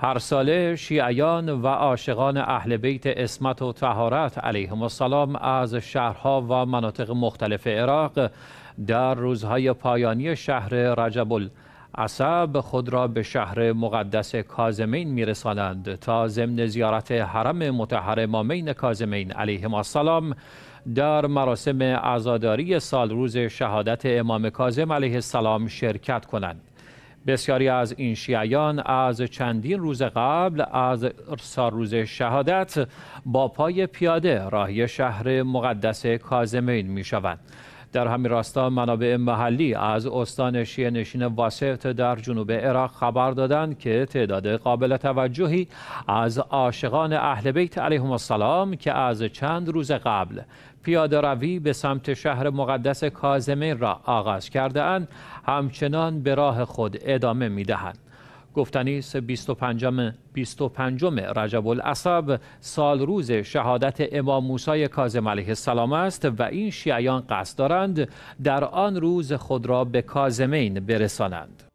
هر ساله شیعیان و عاشقان اهل بیت اسمت و تهارت علیهم السلام از شهرها و مناطق مختلف عراق در روزهای پایانی شهر رجب عصب خود را به شهر مقدس کازمین میرسانند تا ضمن زیارت حرم متحر مامین کازمین علیهم السلام در مراسم عزاداری روز شهادت امام کازم علیه السلام شرکت کنند بسیاری از این شیعیان از چندین روز قبل از ارسال روز شهادت با پای پیاده راهی شهر مقدس کازمین می شوند. در همین راستا منابع محلی از استان شیعه نشین واسط در جنوب عراق خبر دادند که تعداد قابل توجهی از عاشقان اهل بیت علیهم السلام که از چند روز قبل پیاده روی به سمت شهر مقدس کازمین را آغاز کرده اند همچنان به راه خود ادامه می دهند. گفتنی است 25 25 رجب العصب سال روز شهادت امام موسی کاظم علیه السلام است و این شیعیان قصد دارند در آن روز خود را به کاظمین برسانند